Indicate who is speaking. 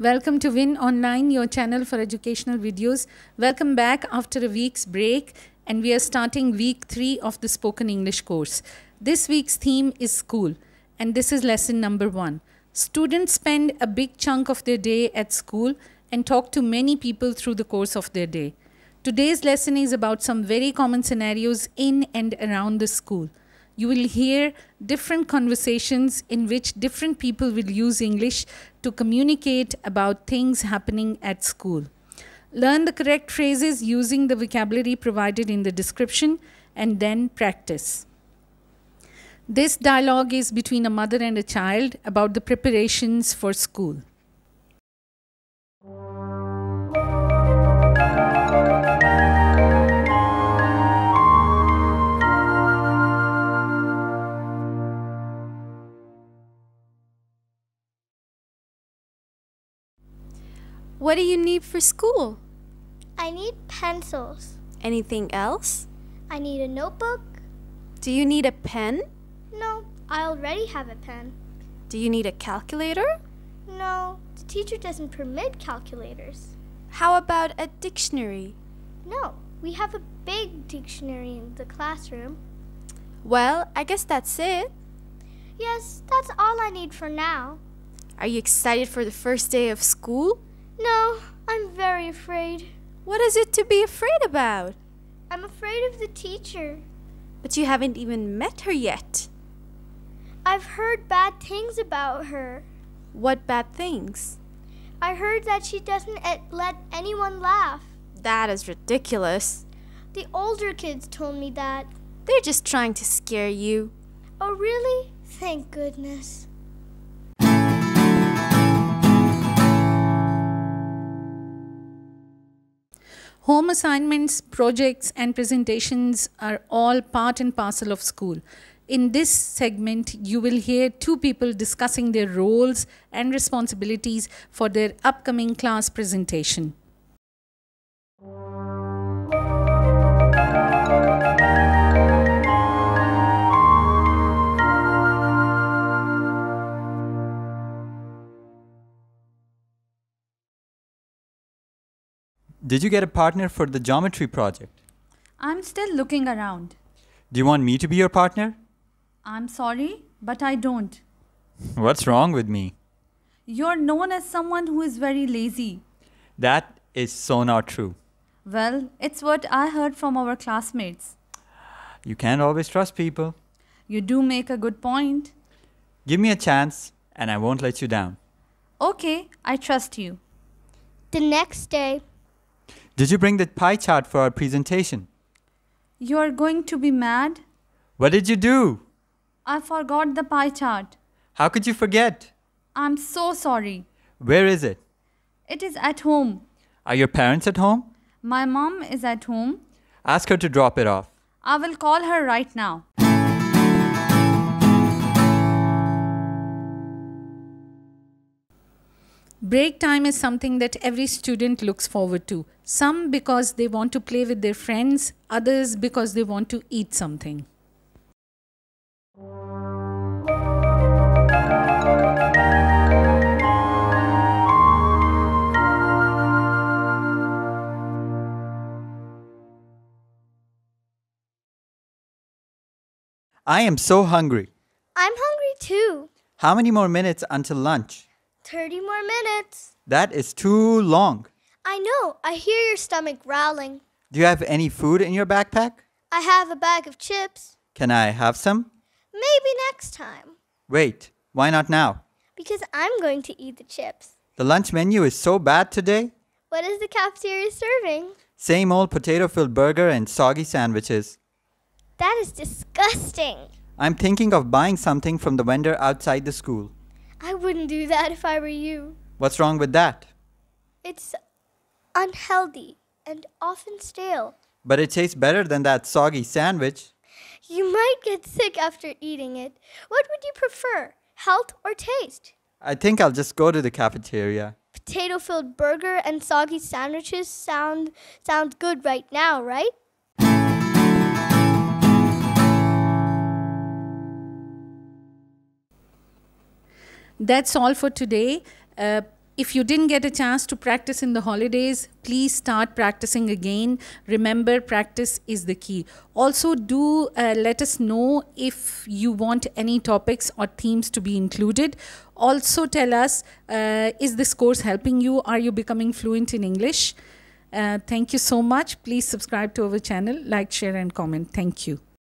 Speaker 1: Welcome to Win Online, your channel for educational videos. Welcome back after a week's break and we are starting week 3 of the spoken English course. This week's theme is school and this is lesson number 1. Students spend a big chunk of their day at school and talk to many people through the course of their day. Today's lesson is about some very common scenarios in and around the school you will hear different conversations in which different people will use English to communicate about things happening at school. Learn the correct phrases using the vocabulary provided in the description and then practice. This dialogue is between a mother and a child about the preparations for school.
Speaker 2: What do you need for school? I need pencils.
Speaker 1: Anything else?
Speaker 2: I need a notebook. Do you need a pen? No, I already have a pen.
Speaker 1: Do you need a calculator?
Speaker 2: No, the teacher doesn't permit calculators. How about a dictionary? No, we have a big dictionary in the classroom. Well, I guess that's it. Yes, that's all I need for now. Are you excited for the first day of school? No, I'm very afraid. What is
Speaker 1: it to be afraid about?
Speaker 2: I'm afraid of the teacher.
Speaker 1: But you haven't even met
Speaker 2: her yet. I've heard bad things about her. What bad things? I heard that she doesn't let anyone laugh. That
Speaker 3: is ridiculous.
Speaker 2: The older kids told me that. They're just trying to scare you. Oh, really? Thank goodness.
Speaker 1: Home assignments, projects, and presentations are all part and parcel of school. In this segment, you will hear two people discussing their roles and responsibilities for their upcoming class presentation.
Speaker 3: Did you get a partner for the geometry project?
Speaker 4: I'm still looking around.
Speaker 3: Do you want me to be your partner?
Speaker 4: I'm sorry, but I don't.
Speaker 3: What's wrong with me?
Speaker 4: You're known as someone who is very lazy.
Speaker 3: That is so not true.
Speaker 4: Well, it's what I heard from our classmates.
Speaker 3: You can't always trust people.
Speaker 4: You do make a good point.
Speaker 3: Give me a chance, and I won't let you down.
Speaker 4: Okay, I trust you. The next day,
Speaker 3: did you bring the pie chart for our presentation?
Speaker 4: You are going to be mad?
Speaker 3: What did you do?
Speaker 4: I forgot the pie chart.
Speaker 3: How could you forget?
Speaker 4: I'm so sorry. Where is it? It is at home.
Speaker 3: Are your parents at home?
Speaker 4: My mom is at home.
Speaker 3: Ask her to drop it off.
Speaker 4: I will call her right now.
Speaker 1: Break time is something that every student looks forward to. Some because they want to play with their friends, others because they want to eat something.
Speaker 3: I am so hungry.
Speaker 2: I'm hungry too.
Speaker 3: How many more minutes until lunch?
Speaker 2: 30 more minutes.
Speaker 3: That is too long.
Speaker 2: I know. I hear your stomach growling.
Speaker 3: Do you have any food in your backpack?
Speaker 2: I have a bag of chips.
Speaker 3: Can I have some?
Speaker 2: Maybe next time.
Speaker 3: Wait, why not now?
Speaker 2: Because I'm going to eat the chips.
Speaker 3: The lunch menu is so bad today.
Speaker 2: What is the cafeteria serving?
Speaker 3: Same old potato filled burger and soggy sandwiches.
Speaker 2: That is disgusting.
Speaker 3: I'm thinking of buying something from the vendor outside the school.
Speaker 2: I wouldn't do that if I were you.
Speaker 3: What's wrong with that?
Speaker 2: It's unhealthy and often stale.
Speaker 3: But it tastes better than that soggy sandwich.
Speaker 2: You might get sick after eating it. What would you prefer, health or taste?
Speaker 3: I think I'll just go to the cafeteria.
Speaker 2: Potato-filled burger and soggy sandwiches sound sounds good right now, right?
Speaker 1: that's all for today. Uh, if you didn't get a chance to practice in the holidays, please start practicing again. Remember, practice is the key. Also, do uh, let us know if you want any topics or themes to be included. Also, tell us uh, is this course helping you? Are you becoming fluent in English? Uh, thank you so much. Please subscribe to our channel, like, share, and comment. Thank you.